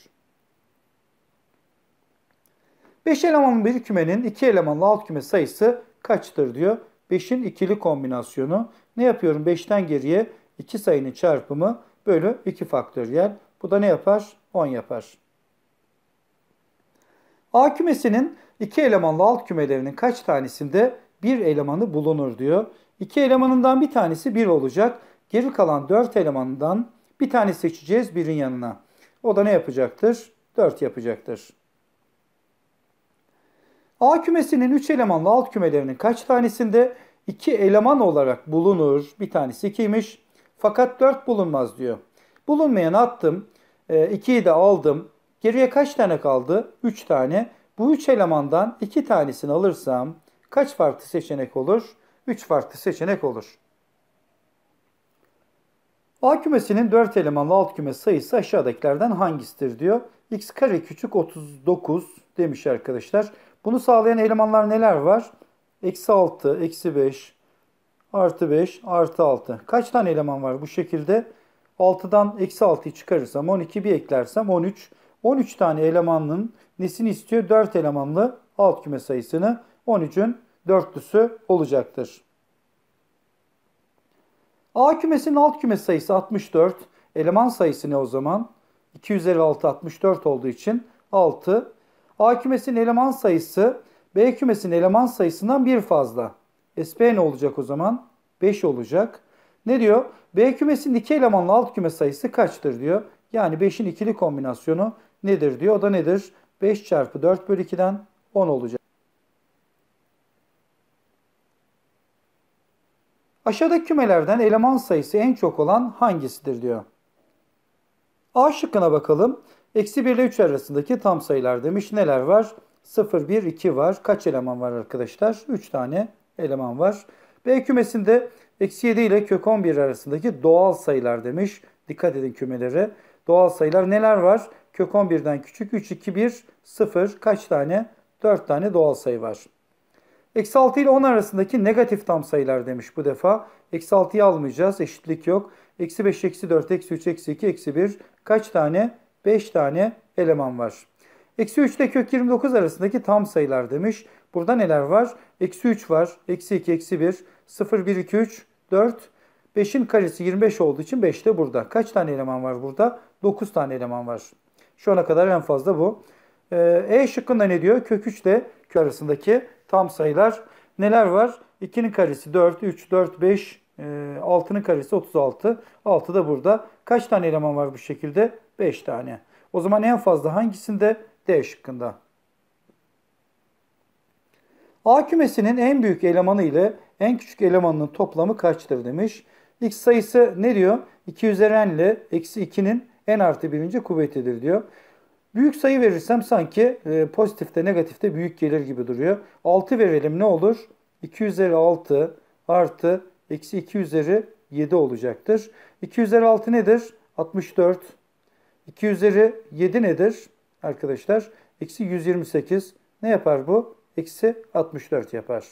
5 elemanlı bir kümenin 2 elemanlı alt küme sayısı kaçtır diyor. 5'in ikili kombinasyonu. Ne yapıyorum? 5'ten geriye 2 sayının çarpımı bölü 2 faktöriyel. Bu da ne yapar? 10 yapar. A kümesinin iki elemanlı alt kümelerinin kaç tanesinde bir elemanı bulunur diyor. İki elemanından bir tanesi 1 olacak. Geri kalan 4 elemandan bir tane seçeceğiz birin yanına. O da ne yapacaktır? 4 yapacaktır. A kümesinin 3 elemanlı alt kümelerinin kaç tanesinde 2 eleman olarak bulunur? Bir tanesi 2'ymiş. Fakat 4 bulunmaz diyor. Bulunmayan attım. 2'yi e, de aldım. Geriye kaç tane kaldı? 3 tane. Bu 3 elemandan 2 tanesini alırsam kaç farklı seçenek olur? 3 farklı seçenek olur. A kümesinin 4 elemanlı alt küme sayısı aşağıdakilerden hangisidir diyor. X kare küçük 39 demiş arkadaşlar. Bunu sağlayan elemanlar neler var? Eksi 6, eksi 5, artı 5, artı 6. Kaç tane eleman var bu şekilde? 6'dan eksi 6'yı çıkarırsam 12 bir eklersem 13. 13 tane elemanın nesini istiyor? 4 elemanlı alt küme sayısını 13'ün dörtlüsü olacaktır. A kümesinin alt küme sayısı 64. Eleman sayısı ne o zaman? 256 64 olduğu için 6 A kümesinin eleman sayısı B kümesinin eleman sayısından bir fazla. SP ne olacak o zaman? 5 olacak. Ne diyor? B kümesinin iki elemanlı alt küme sayısı kaçtır diyor. Yani 5'in ikili kombinasyonu nedir diyor. O da nedir? 5 çarpı 4 bölü 2'den 10 olacak. Aşağıdaki kümelerden eleman sayısı en çok olan hangisidir diyor. A şıkkına bakalım. Eksi 1 ile 3 arasındaki tam sayılar demiş. Neler var? 0, 1, 2 var. Kaç eleman var arkadaşlar? 3 tane eleman var. B kümesinde eksi 7 ile kök 11 arasındaki doğal sayılar demiş. Dikkat edin kümelere. Doğal sayılar neler var? Kök 11'den küçük 3, 2, 1, 0 kaç tane? 4 tane doğal sayı var. Eksi 6 ile 10 arasındaki negatif tam sayılar demiş bu defa. Eksi 6'yı almayacağız. Eşitlik yok. Eksi 5, eksi 4, eksi 3, eksi 2, eksi 1 kaç tane? 5 tane eleman var. Eksi 3 ile kök 29 arasındaki tam sayılar demiş. Burada neler var? Eksi 3 var. Eksi 2, eksi 1, 0, 1, 2, 3, 4. 5'in karesi 25 olduğu için 5 de burada. Kaç tane eleman var burada? 9 tane eleman var. Şu ana kadar en fazla bu. Ee, e şıkkında ne diyor? Kök 3 ile kök arasındaki tam sayılar neler var? 2'nin karesi 4, 3, 4, 5, 6'nın karesi 36. 6 da burada. Kaç tane eleman var bu şekilde? 5 tane. O zaman en fazla hangisinde? D şıkkında. A kümesinin en büyük elemanı ile en küçük elemanının toplamı kaçtır demiş. X sayısı ne diyor? 2 üzeri n ile eksi 2'nin en artı 1. kuvvetidir diyor. Büyük sayı verirsem sanki e, pozitifte negatifte büyük gelir gibi duruyor. 6 verelim ne olur? 2 üzeri 6 artı eksi 2 üzeri 7 olacaktır. 2 üzeri 6 nedir? 64 2 üzeri 7 nedir arkadaşlar? Eksi 128 ne yapar bu? Eksi 64 yapar.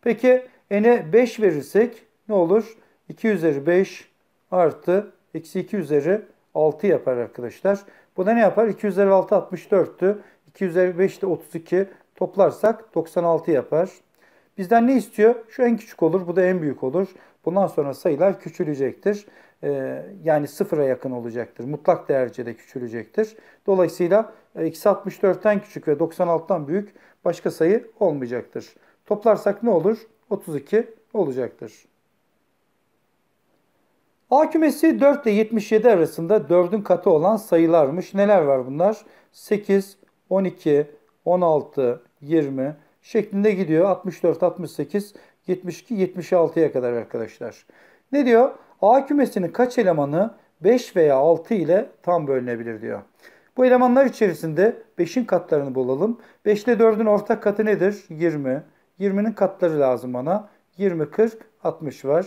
Peki n'e 5 verirsek ne olur? 2 üzeri 5 artı eksi 2 üzeri 6 yapar arkadaşlar. Bu da ne yapar? 2 üzeri 6 64'tü. 2 üzeri 5 de 32 toplarsak 96 yapar. Bizden ne istiyor? Şu en küçük olur, bu da en büyük olur. Bundan sonra sayılar küçülecektir. E, yani sıfıra yakın olacaktır. Mutlak derecede küçülecektir. Dolayısıyla eksi 64'ten küçük ve 96'dan büyük başka sayı olmayacaktır. Toplarsak ne olur? 32 olacaktır. A kümesi 4 ile 77 arasında 4'ün katı olan sayılarmış. Neler var bunlar? 8, 12, 16, 20 şeklinde gidiyor. 64, 68, 72, 76'ya kadar arkadaşlar. Ne diyor? A kümesinin kaç elemanı 5 veya 6 ile tam bölünebilir diyor. Bu elemanlar içerisinde 5'in katlarını bulalım. 5 ile 4'ün ortak katı nedir? 20. 20'nin katları lazım bana. 20, 40, 60 var.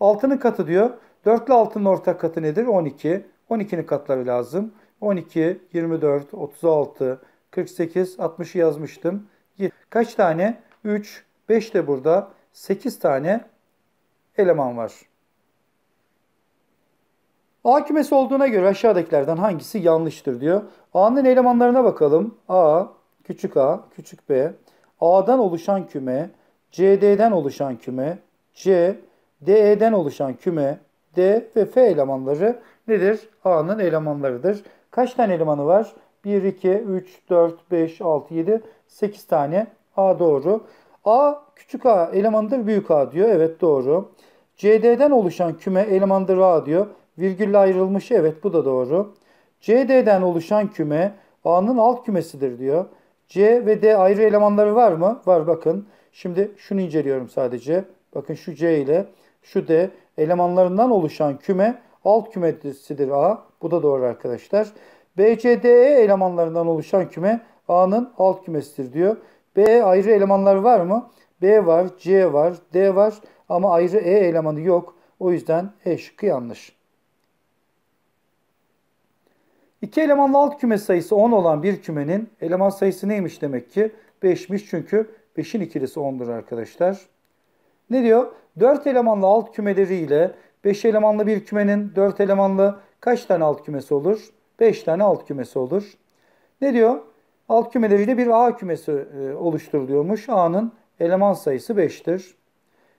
6'nın katı diyor. 4 ile 6'nın ortak katı nedir? 12. 12'nin katları lazım. 12, 24, 36, 48, 60'ı yazmıştım. Kaç tane? 3, 5 de burada. 8 tane eleman var. A kümesi olduğuna göre aşağıdakilerden hangisi yanlıştır diyor. A'nın elemanlarına bakalım. A, küçük a, küçük b. A'dan oluşan küme, CD'den oluşan küme, C, DE'den oluşan küme, D ve F elemanları nedir? A'nın elemanlarıdır. Kaç tane elemanı var? 1, 2, 3, 4, 5, 6, 7, 8 tane A doğru. A küçük A elemandır büyük A diyor. Evet doğru. CD'den oluşan küme elemandır A diyor virgülle ayrılmış. Evet bu da doğru. CD'den oluşan küme A'nın alt kümesidir diyor. C ve D ayrı elemanları var mı? Var bakın. Şimdi şunu inceliyorum sadece. Bakın şu C ile şu D elemanlarından oluşan küme alt kümesidir A. Bu da doğru arkadaşlar. BCDE elemanlarından oluşan küme A'nın alt kümesidir diyor. B ayrı elemanlar var mı? B var, C var, D var ama ayrı E elemanı yok. O yüzden E şıkkı yanlış. İki elemanlı alt küme sayısı 10 olan bir kümenin eleman sayısı neymiş demek ki? 5'miş çünkü 5'in ikilisi 10'dur arkadaşlar. Ne diyor? 4 elemanlı alt kümeleri ile 5 elemanlı bir kümenin 4 elemanlı kaç tane alt kümesi olur? 5 tane alt kümesi olur. Ne diyor? Alt kümeleriyle bir A kümesi e, oluşturuluyormuş. A'nın eleman sayısı 5'tir.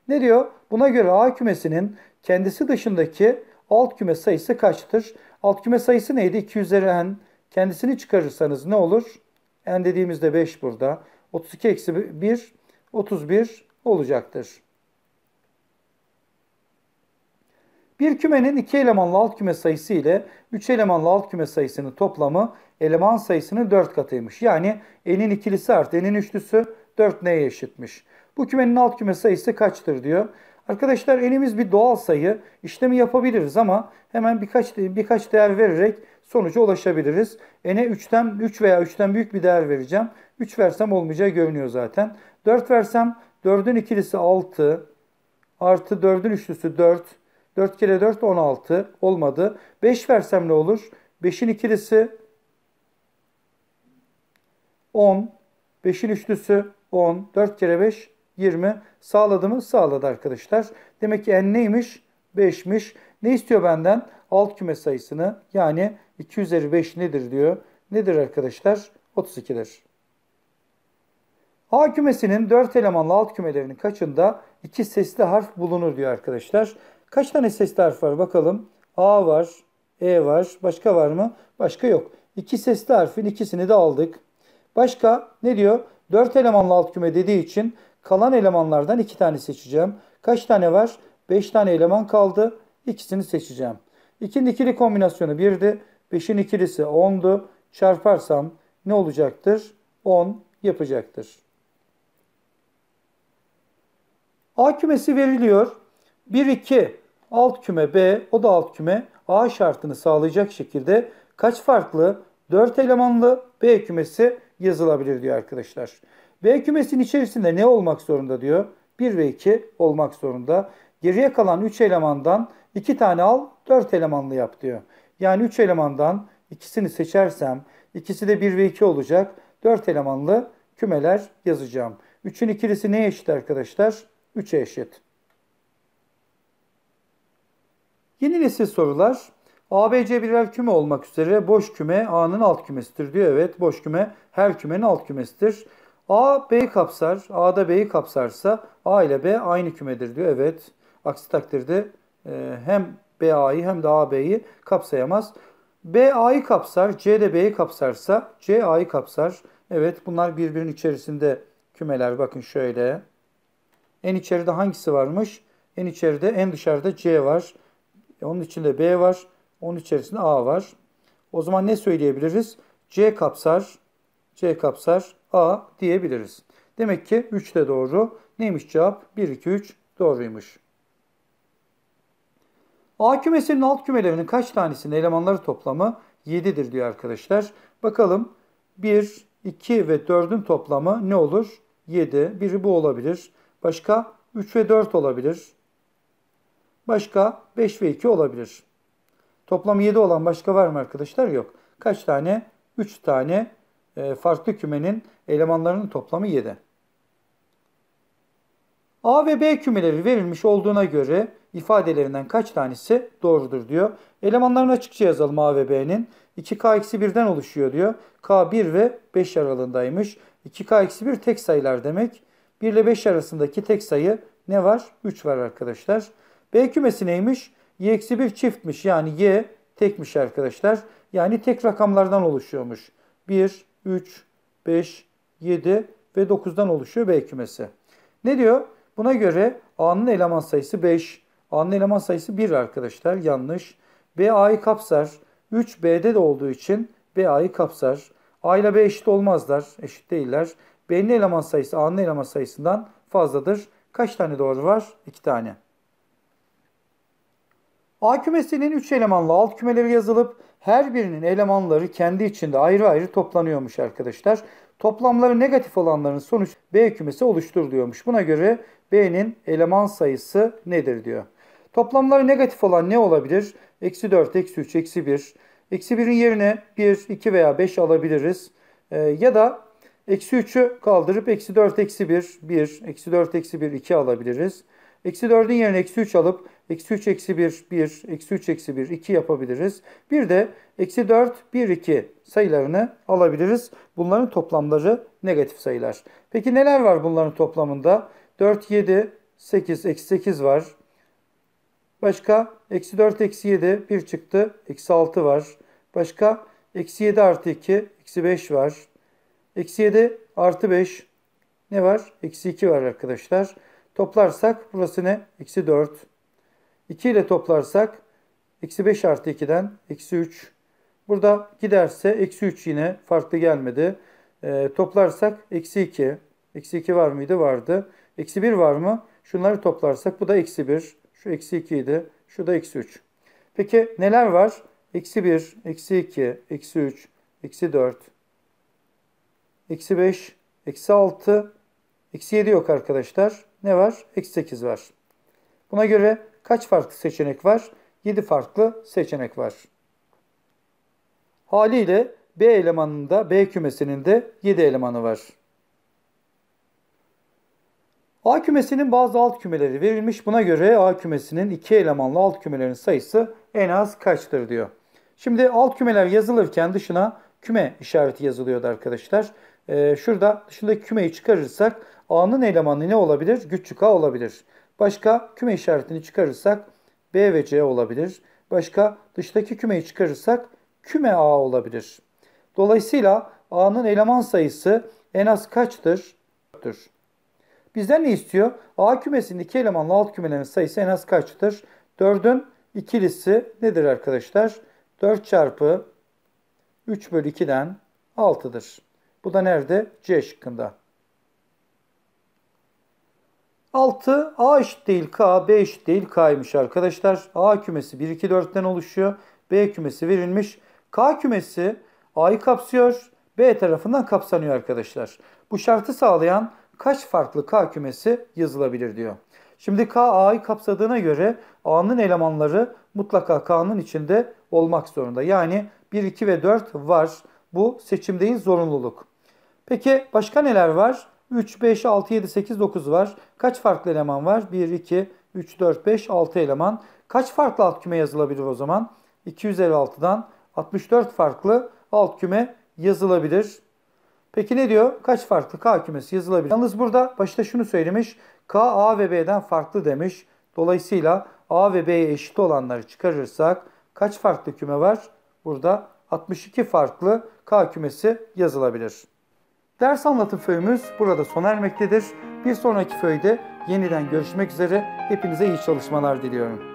Ne diyor? Buna göre A kümesinin kendisi dışındaki alt küme sayısı kaçtır? Alt küme sayısı neydi? 2 üzeri n. Kendisini çıkarırsanız ne olur? n dediğimizde 5 burada. 32 eksi 1, 31 olacaktır. Bir kümenin iki elemanlı alt küme sayısı ile 3 elemanlı alt küme sayısının toplamı eleman sayısının 4 katıymış. Yani n'in ikilisi artı n'in üçlüsü 4 neye eşitmiş. Bu kümenin alt küme sayısı kaçtır diyor. Arkadaşlar elimiz bir doğal sayı işlemi yapabiliriz ama hemen birkaç birkaç değer vererek sonuca ulaşabiliriz. N'e 3'ten 3 veya 3'ten büyük bir değer vereceğim. 3 versem olmayacağı görünüyor zaten. 4 versem 4'ün ikilisi 6 artı 4'ün üçlüsü 4. 4 kere 4 16 olmadı. 5 versem ne olur? 5'in ikilisi 10. 5'in üçlüsü 10. 4 kere 5 20 sağladı mı? Sağladı arkadaşlar. Demek ki n neymiş? 5'miş. Ne istiyor benden? Alt küme sayısını yani 2 üzeri 5 nedir diyor. Nedir arkadaşlar? 32'dir. A kümesinin 4 elemanlı alt kümelerinin kaçında 2 sesli harf bulunur diyor arkadaşlar. Kaç tane sesli harf var bakalım. A var, E var. Başka var mı? Başka yok. 2 sesli harfin ikisini de aldık. Başka ne diyor? 4 elemanlı alt küme dediği için Kalan elemanlardan iki tane seçeceğim. Kaç tane var? Beş tane eleman kaldı. İkisini seçeceğim. 2'nin ikili kombinasyonu 1'di. 5'in ikilisi 10'du. Çarparsam ne olacaktır? 10 yapacaktır. A kümesi veriliyor. 1, 2 alt küme B o da alt küme A şartını sağlayacak şekilde kaç farklı 4 elemanlı B kümesi yazılabilir diyor arkadaşlar. B kümesinin içerisinde ne olmak zorunda diyor? 1 ve 2 olmak zorunda. Geriye kalan 3 elemandan 2 tane al 4 elemanlı yap diyor. Yani 3 elemandan ikisini seçersem ikisi de 1 ve 2 olacak. 4 elemanlı kümeler yazacağım. 3'ün ikilisi neye eşit arkadaşlar? 3'e eşit. Yeni nesil sorular. ABC birer küme olmak üzere boş küme A'nın alt kümesidir diyor. Evet boş küme her kümenin alt kümesidir. A B kapsar. A'da B'yi kapsarsa A ile B aynı kümedir diyor. Evet. Aksi takdirde e, hem B A'yı hem de A B'yi kapsayamaz. B A'yı kapsar. C de B'yi kapsarsa C A'yı kapsar. Evet bunlar birbirinin içerisinde kümeler. Bakın şöyle. En içeride hangisi varmış? En içeride en dışarıda C var. E, onun içinde B var. Onun içerisinde A var. O zaman ne söyleyebiliriz? C kapsar. C kapsar. A diyebiliriz. Demek ki 3 de doğru. Neymiş cevap? 1, 2, 3 doğruymuş. A kümesinin alt kümelerinin kaç tanesinin elemanları toplamı 7'dir diyor arkadaşlar. Bakalım 1, 2 ve 4'ün toplamı ne olur? 7. Biri bu olabilir. Başka 3 ve 4 olabilir. Başka 5 ve 2 olabilir. Toplam 7 olan başka var mı arkadaşlar? Yok. Kaç tane? 3 tane e, farklı kümenin elemanlarının toplamı 7. A ve B kümeleri verilmiş olduğuna göre ifadelerinden kaç tanesi doğrudur diyor. Elemanlarını açıkça yazalım A ve B'nin. 2K-1'den oluşuyor diyor. K 1 ve 5 aralığındaymış. 2K-1 tek sayılar demek. 1 ile 5 arasındaki tek sayı ne var? 3 var arkadaşlar. B kümesi neymiş? Y-1 çiftmiş yani Y tekmiş arkadaşlar. Yani tek rakamlardan oluşuyormuş. 1, 3, 5, 7 ve 9'dan oluşuyor B kümesi. Ne diyor? Buna göre A'nın eleman sayısı 5, A'nın eleman sayısı 1 arkadaşlar yanlış. B A'yı kapsar. 3 B'de de olduğu için B A'yı kapsar. A ile B eşit olmazlar, eşit değiller. B'nin eleman sayısı A'nın eleman sayısından fazladır. Kaç tane doğru var? 2 tane. A kümesinin 3 elemanlı alt kümeleri yazılıp her birinin elemanları kendi içinde ayrı ayrı toplanıyormuş arkadaşlar. Toplamları negatif olanların sonuç B kümesi oluşturuluyormuş. Buna göre B'nin eleman sayısı nedir diyor. Toplamları negatif olan ne olabilir? Eksi 4, eksi 3, eksi 1. Eksi 1'in yerine 1, 2 veya 5 alabiliriz. Ee, ya da eksi 3'ü kaldırıp eksi 4, eksi 1, 1, eksi 4, eksi 1, 2 alabiliriz. Eksi 4'ün yerine eksi 3 alıp Eksi 3, eksi 1, 1, eksi 3, eksi 1, 2 yapabiliriz. Bir de eksi 4, 1, 2 sayılarını alabiliriz. Bunların toplamları negatif sayılar. Peki neler var bunların toplamında? 4, 7, 8, eksi 8 var. Başka eksi 4, eksi 7, 1 çıktı. Eksi 6 var. Başka eksi 7 artı 2, eksi 5 var. Eksi 7 artı 5 ne var? Eksi 2 var arkadaşlar. Toplarsak burası ne? Eksi 4. 2 ile toplarsak eksi 5 artı 2'den eksi 3. Burada giderse eksi 3 yine farklı gelmedi. E, toplarsak eksi 2. Eksi 2 var mıydı? Vardı. Eksi 1 var mı? Şunları toplarsak bu da eksi 1. Şu eksi 2 idi. Şu da eksi 3. Peki neler var? Eksi 1, eksi 2, eksi 3, eksi 4, eksi 5, eksi 6, eksi 7 yok arkadaşlar. Ne var? Eksi 8 var. Buna göre kaç farklı seçenek var? 7 farklı seçenek var. Haliyle B elemanında, B kümesinin de 7 elemanı var. A kümesinin bazı alt kümeleri verilmiş. Buna göre A kümesinin 2 elemanlı alt kümelerin sayısı en az kaçtır diyor. Şimdi alt kümeler yazılırken dışına küme işareti yazılıyordu arkadaşlar. Ee, şurada dışındaki kümeyi çıkarırsak A'nın elemanı ne olabilir? Küçük A olabilir. Başka küme işaretini çıkarırsak B ve C olabilir. Başka dıştaki kümeyi çıkarırsak küme A olabilir. Dolayısıyla A'nın eleman sayısı en az kaçtır? 4'tür. Bizden ne istiyor? A kümesindeki iki alt kümelerin sayısı en az kaçtır? 4'ün ikilisi nedir arkadaşlar? 4 çarpı 3 bölü 2'den 6'dır. Bu da nerede? C şıkkında. 6 A eşit değil K, B eşit değil K'ymış arkadaşlar. A kümesi 1, 2, 4'ten oluşuyor. B kümesi verilmiş. K kümesi A'yı kapsıyor. B tarafından kapsanıyor arkadaşlar. Bu şartı sağlayan kaç farklı K kümesi yazılabilir diyor. Şimdi K A'yı kapsadığına göre A'nın elemanları mutlaka K'nın içinde olmak zorunda. Yani 1, 2 ve 4 var. Bu seçimdeyiz zorunluluk. Peki başka neler var? 3, 5, 6, 7, 8, 9 var. Kaç farklı eleman var? 1, 2, 3, 4, 5, 6 eleman. Kaç farklı alt küme yazılabilir o zaman? 256'dan 64 farklı alt küme yazılabilir. Peki ne diyor? Kaç farklı K kümesi yazılabilir? Yalnız burada başta şunu söylemiş. K, A ve B'den farklı demiş. Dolayısıyla A ve B'ye eşit olanları çıkarırsak kaç farklı küme var? Burada 62 farklı K kümesi yazılabilir. Ders anlatım föyümüz burada sona ermektedir. Bir sonraki föyde yeniden görüşmek üzere. Hepinize iyi çalışmalar diliyorum.